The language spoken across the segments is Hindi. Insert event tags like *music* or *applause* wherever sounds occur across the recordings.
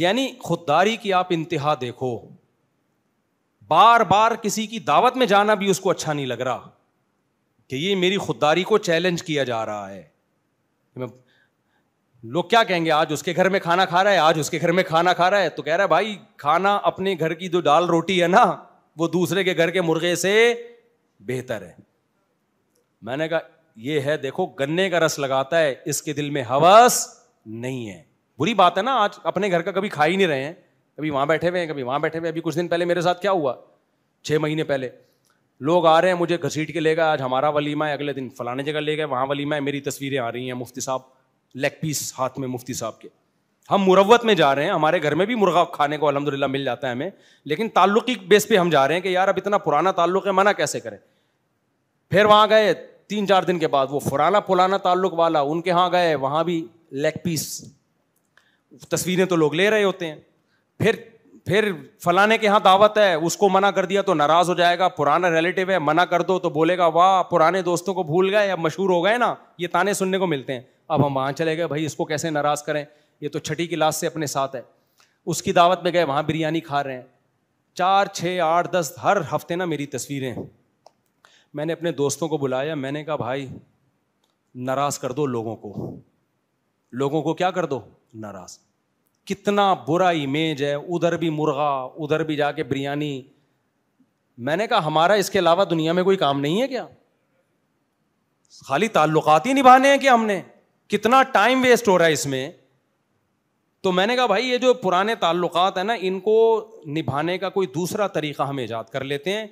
यानी खुददारी की आप इंतहा देखो बार बार किसी की दावत में जाना भी उसको अच्छा नहीं लग रहा कि ये मेरी खुददारी को चैलेंज किया जा रहा है लोग क्या कहेंगे आज उसके घर में खाना खा रहा है आज उसके घर में खाना खा रहा है तो कह रहा है भाई खाना अपने घर की जो दाल रोटी है ना वो दूसरे के घर के मुर्गे से बेहतर है मैंने कहा ये है देखो गन्ने का रस लगाता है इसके दिल में हवस नहीं है बुरी बात है ना आज अपने घर का कभी खा ही नहीं रहे हैं कभी वहां बैठे हुए हैं कभी वहां बैठे हुए हैं अभी कुछ दिन पहले मेरे साथ क्या हुआ छः महीने पहले लोग आ रहे हैं मुझे घसीट के ले गए आज हमारा वलीमा है अगले दिन फलाने जगह ले गए वहाँ वलीमा है मेरी तस्वीरें आ रही हैं मुफ्ती साहब लेग पीस हाथ में मुफ्ती साहब के हम मुरवत में जा रहे हैं हमारे घर में भी मुर्गा खाने को अलहमदिल्ला मिल जाता है हमें लेकिन ताल्लुक बेस पे हम जा रहे हैं कि यार अब इतना पुराना ताल्लुक है मना कैसे करें फिर वहाँ गए तीन चार दिन के बाद वो फुराना पुराना ताल्लुक वाला उनके यहाँ गए वहाँ भी लेग पीस तस्वीरें तो लोग ले रहे होते हैं फिर फिर फलाने के यहाँ दावत है उसको मना कर दिया तो नाराज हो जाएगा पुराना रिलेटिव है मना कर दो तो बोलेगा वाह पुराने दोस्तों को भूल गए अब मशहूर हो गए ना ये ताने सुनने को मिलते हैं अब हम वहाँ चले गए भाई इसको कैसे नाराज करें ये तो छठी क्लास से अपने साथ है उसकी दावत में गए वहाँ बिरयानी खा रहे हैं चार छः आठ दस हर हफ्ते ना मेरी तस्वीरें मैंने अपने दोस्तों को बुलाया मैंने कहा भाई नाराज़ कर दो लोगों को लोगों को क्या कर दो नाराज़ कितना बुरा इमेज है उधर भी मुर्गा उधर भी जाके बिरयानी मैंने कहा हमारा इसके अलावा दुनिया में कोई काम नहीं है क्या खाली ताल्लुकात ही निभाने हैं क्या हमने कितना टाइम वेस्ट हो रहा है इसमें तो मैंने कहा भाई ये जो पुराने ताल्लुकात है ना इनको निभाने का कोई दूसरा तरीका हम ईजाद कर लेते हैं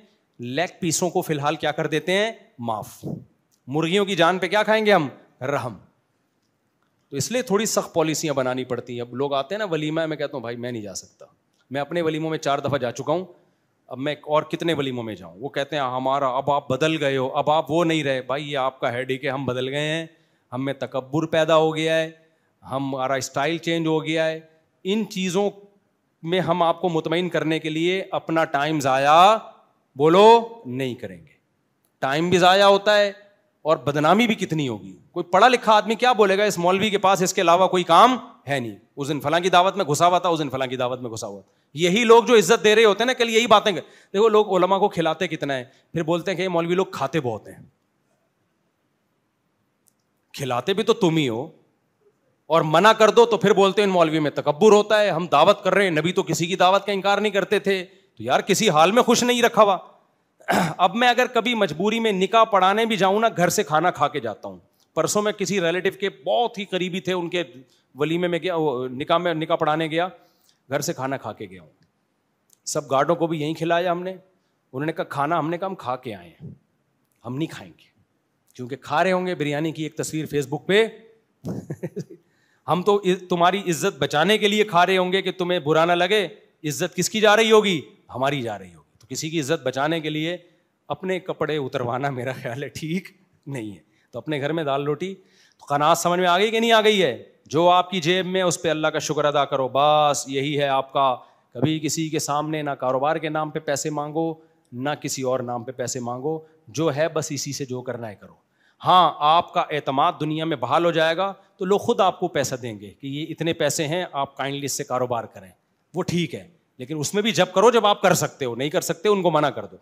लेग पीसों को फिलहाल क्या कर देते हैं माफ मुर्गियों की जान पे क्या खाएंगे हम रहम तो इसलिए थोड़ी सख्त पॉलिसियाँ बनानी पड़ती हैं अब लोग आते हैं ना वलीमा मैं कहता हूँ भाई मैं नहीं जा सकता मैं अपने वलीमों में चार दफ़ा जा चुका हूँ अब मैं और कितने वलीमों में जाऊँ वो कहते हैं हमारा अब आप बदल गए हो अब आप वो नहीं रहे भाई ये आपका है डी के हम बदल गए हैं हम में तकबर पैदा हो गया है हमारा स्टाइल चेंज हो गया है इन चीज़ों में हम आपको मुतमिन करने के लिए अपना टाइम ज़ाया बोलो नहीं करेंगे टाइम भी ज़ाया होता है और बदनामी भी कितनी होगी कोई पढ़ा लिखा आदमी क्या बोलेगा इस मौलवी के पास इसके अलावा कोई काम है नहीं उस दिन फला की दावत में घुसा हुआ था उस दिन फला की दावत में घुसा हुआ यही लोग जो इज्जत दे रहे होते हैं ना कल यही बातें देखो लोग ओलमा को खिलाते कितना है फिर बोलते हैं कि मौलवी लोग खाते बहुत हैं खिलाते भी तो तुम ही हो और मना कर दो तो फिर बोलते हैं इन मौलवी में तकबर होता है हम दावत कर रहे हैं नबी तो किसी की दावत का इनकार नहीं करते थे तो यार किसी हाल में खुश नहीं रखा हुआ *clears throat* अब मैं अगर कभी मजबूरी में निकाह पढ़ाने भी जाऊं ना घर से खाना खा के जाता हूं परसों में किसी रिलेटिव के बहुत ही करीबी थे उनके वलीमे में गया निकाह में निकाह पढ़ाने गया घर से खाना खा के गया हूं सब गार्डों को भी यहीं खिलाया हमने उन्होंने कहा खाना हमने कहा हम खा के आए हैं हम नहीं खाएंगे क्योंकि खा रहे होंगे बिरयानी की एक तस्वीर फेसबुक पे *laughs* हम तो तुम्हारी इज्जत बचाने के लिए खा रहे होंगे कि तुम्हें बुरा ना लगे इज्जत किसकी जा रही होगी हमारी जा रही होगी किसी की इज्जत बचाने के लिए अपने कपड़े उतरवाना मेरा ख्याल है ठीक नहीं है तो अपने घर में दाल रोटी तो कनाज समझ में आ गई कि नहीं आ गई है जो आपकी जेब में उस पर अल्लाह का शुक्र अदा करो बस यही है आपका कभी किसी के सामने ना कारोबार के नाम पे पैसे मांगो ना किसी और नाम पे पैसे मांगो जो है बस इसी से जो करना है करो हाँ आपका अतमाद दुनिया में बहाल हो जाएगा तो लोग खुद आपको पैसा देंगे कि ये इतने पैसे हैं आप काइंडली इससे कारोबार करें वो ठीक है लेकिन उसमें भी जब करो जब आप कर सकते हो नहीं कर सकते उनको मना कर दो